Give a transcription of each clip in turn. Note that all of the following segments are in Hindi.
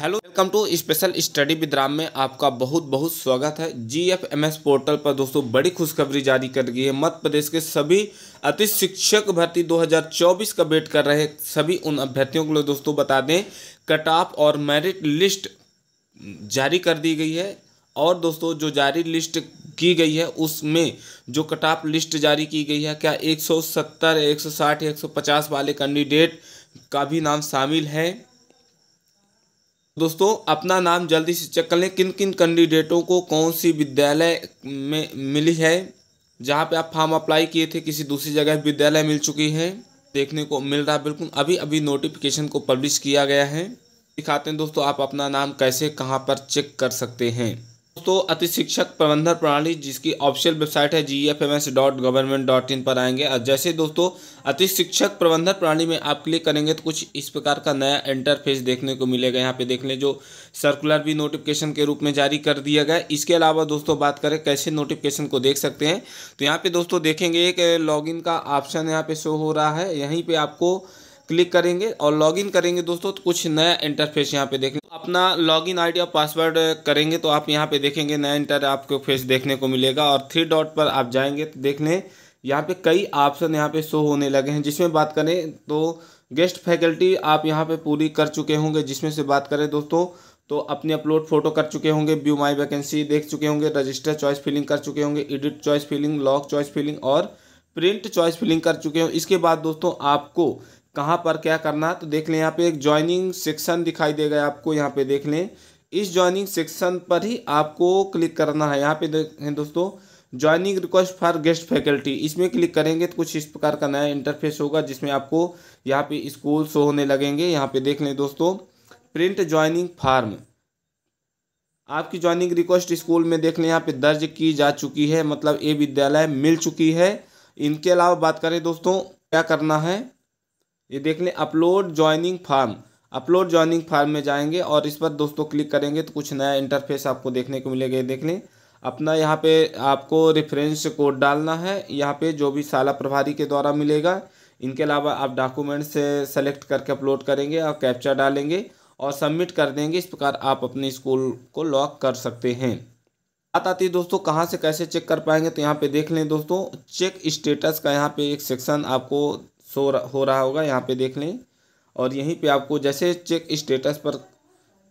hello welcome to special study with Ram में आपका बहुत बहुत स्वागत है G F M S portal पर दोस्तों बड़ी खुशखबरी जारी कर गई है मध्य प्रदेश के सभी अति शिक्षक भर्ती 2024 का वेट कर रहे सभी उन अभ्यर्थियों के लिए दोस्तों बता दें कट ऑफ और मेरिट लिस्ट जारी कर दी गई है और दोस्तों जो जारी लिस्ट की गई है उसमें जो कट ऑफ लिस्ट जारी की गई है क्या एक सौ वाले कैंडिडेट का भी नाम शामिल है दोस्तों अपना नाम जल्दी से चेक कर लें किन किन कैंडिडेटों को कौन सी विद्यालय में मिली है जहाँ पे आप फॉर्म अप्लाई किए थे किसी दूसरी जगह विद्यालय मिल चुकी है देखने को मिल रहा बिल्कुल अभी अभी नोटिफिकेशन को पब्लिश किया गया है दिखाते हैं दोस्तों आप अपना नाम कैसे कहाँ पर चेक कर सकते हैं दोस्तों अति शिक्षक प्रबंधन प्रणाली जिसकी ऑफिशियल वेबसाइट है G F M S dot government dot in पर आएंगे और जैसे दोस्तों अति शिक्षक प्रबंधन प्रणाली में आप क्लिक करेंगे तो कुछ इस प्रकार का नया इंटरफेस देखने को मिलेगा यहाँ पे देख लें जो सर्कुलर भी नोटिफिकेशन के रूप में जारी कर दिया गया इसके अलावा दोस्तों बात करें कैसे नोटिफिकेशन को देख सकते हैं तो यहाँ पर दोस्तों देखेंगे एक लॉगिन का ऑप्शन यहाँ पर शो हो रहा है यहीं पर आपको क्लिक करेंगे और लॉगिन करेंगे दोस्तों तो कुछ नया इंटरफेस यहाँ पे देख अपना लॉगिन आईडी और पासवर्ड करेंगे तो आप यहाँ पे देखेंगे नया इंटर आपको फेस देखने को मिलेगा और थ्री डॉट पर आप जाएंगे तो देखने यहाँ पे कई ऑप्शन यहाँ पे शो होने लगे हैं जिसमें बात करें तो गेस्ट फैकल्टी आप यहाँ पे पूरी कर चुके होंगे जिसमें से बात करें दोस्तों तो अपनी अपलोड फोटो कर चुके होंगे व्यू माई वैकेंसी देख चुके होंगे रजिस्टर चॉइस फिलिंग कर चुके होंगे edit choice filling lock choice filling और प्रिंट चॉइस फिलिंग कर चुके हो इसके बाद दोस्तों आपको कहाँ पर क्या करना तो देख लें यहाँ पे एक ज्वाइनिंग सेक्शन दिखाई देगा आपको यहाँ पे देख लें इस ज्वाइनिंग सेक्शन पर ही आपको क्लिक करना है यहाँ पे देखें दोस्तों joining request for guest faculty इसमें क्लिक करेंगे तो कुछ इस प्रकार का नया इंटरफेस होगा जिसमें आपको यहाँ पे स्कूल शो होने लगेंगे यहाँ पे देख लें दोस्तों प्रिंट ज्वाइनिंग फार्म आपकी ज्वाइनिंग रिक्वेस्ट स्कूल में देख लें यहाँ पे दर्ज की जा चुकी है मतलब ये विद्यालय मिल चुकी है इनके अलावा बात करें दोस्तों क्या करना है ये देख लें upload joining form upload joining form में जाएंगे और इस पर दोस्तों क्लिक करेंगे तो कुछ नया इंटरफेस आपको देखने को मिलेगा ये देख लें अपना यहाँ पे आपको रेफरेंस कोड डालना है यहाँ पे जो भी साला प्रभारी के द्वारा मिलेगा इनके अलावा आप डॉक्यूमेंट से सेलेक्ट करके अपलोड करेंगे और कैप्चर डालेंगे और सबमिट कर देंगे इस प्रकार आप अपने स्कूल को लॉक कर सकते हैं बात आती है दोस्तों कहाँ से कैसे चेक कर पाएंगे तो यहाँ पे देख लें दोस्तों चेक स्टेटस का यहाँ पे एक सेक्शन आपको शो हो रहा होगा यहाँ पे देख लें और यहीं पे आपको जैसे चेक स्टेटस पर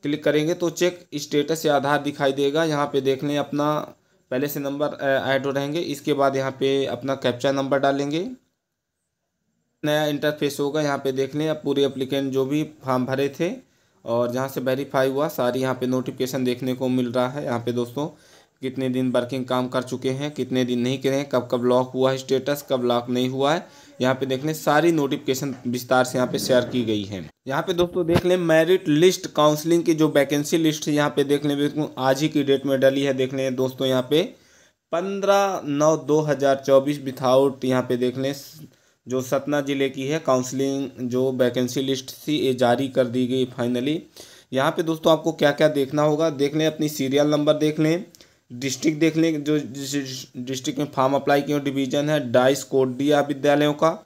क्लिक करेंगे तो चेक स्टेटस या आधार दिखाई देगा यहाँ पे देख लें अपना पहले से नंबर ऐड हो रहेंगे इसके बाद यहाँ पे अपना कैप्चा नंबर डालेंगे नया इंटरफेस होगा यहाँ पे देख लें अब पूरे अप्लीकेंट जो भी फॉर्म भरे थे और जहाँ से वेरीफाई हुआ सारी यहाँ पे नोटिफिकेशन देखने को मिल रहा है यहाँ पे दोस्तों कितने दिन वर्किंग काम कर चुके हैं कितने दिन नहीं करें कब कब लॉक हुआ है स्टेटस कब लॉक नहीं हुआ है यहाँ पे देख लें सारी नोटिफिकेशन विस्तार से यहाँ पे शेयर की गई है यहाँ पे दोस्तों देख लें मेरिट लिस्ट काउंसलिंग की जो वैकेंसी लिस्ट यहाँ पे देख लें बिल्कुल आज ही की डेट में डली है देख लें दोस्तों यहाँ पे पंद्रह नौ दो हज़ार चौबीस विथआउट यहाँ पे देख लें जो सतना ज़िले की है काउंसलिंग जो वैकेंसी लिस्ट थी ये जारी कर दी गई फाइनली यहाँ पे दोस्तों आपको क्या क्या देखना होगा देख लें अपनी सीरियल नंबर देख लें डिस्ट्रिक्ट देख लें जो जिस डिस्ट्रिक्ट में फॉर्म अप्लाई किए डिवीजन है डाइस कोड दिया विद्यालयों का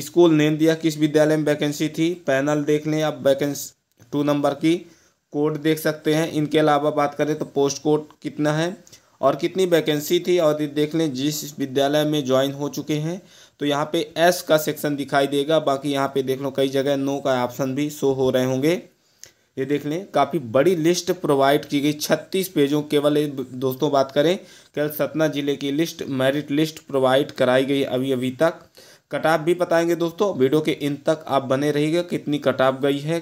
स्कूल नेम दिया किस विद्यालय में वैकेंसी थी पैनल देख लें आप वैकेंसी टू नंबर की कोड देख सकते हैं इनके अलावा बात करें तो पोस्ट कोड कितना है और कितनी वैकेंसी थी और देख लें जिस विद्यालय में ज्वाइन हो चुके हैं तो यहाँ पे एस का सेक्शन दिखाई देगा बाकी यहाँ पे देख लो कई जगह नो का ऑप्शन भी शो हो रहे होंगे ये देख लें काफ़ी बड़ी लिस्ट प्रोवाइड की गई छत्तीस पेजों केवल दोस्तों बात करें केवल सतना जिले की लिस्ट मेरिट लिस्ट प्रोवाइड कराई गई अभी अभी तक कटाप भी बताएंगे दोस्तों वीडियो के इन तक आप बने रहिएगा कितनी कटाप गई है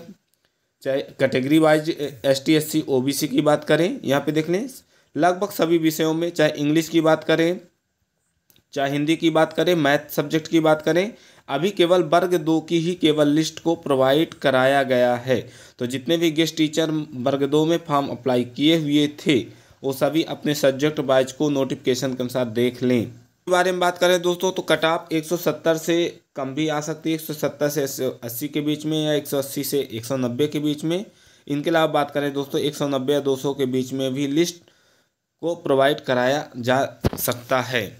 चाहे category wise S T S C O B C की बात करें यहाँ पे देख लें लगभग सभी विषयों में चाहे इंग्लिश की बात करें चाहे हिंदी की बात करें मैथ सब्जेक्ट की बात करें अभी केवल वर्ग दो की ही केवल लिस्ट को प्रोवाइड कराया गया है तो जितने भी गेस्ट टीचर वर्ग दो में फॉर्म अप्लाई किए हुए थे वो सभी अपने सब्जेक्ट वाइज को नोटिफिकेशन के अनुसार देख लें बारे में बात करें दोस्तों तो कट ऑफ एक से कम भी आ सकती है 170 से 180 के बीच में या 180 से 190 के बीच में इनके अलावा बात करें दोस्तों 190 या 200 के बीच में भी लिस्ट को प्रोवाइड कराया जा सकता है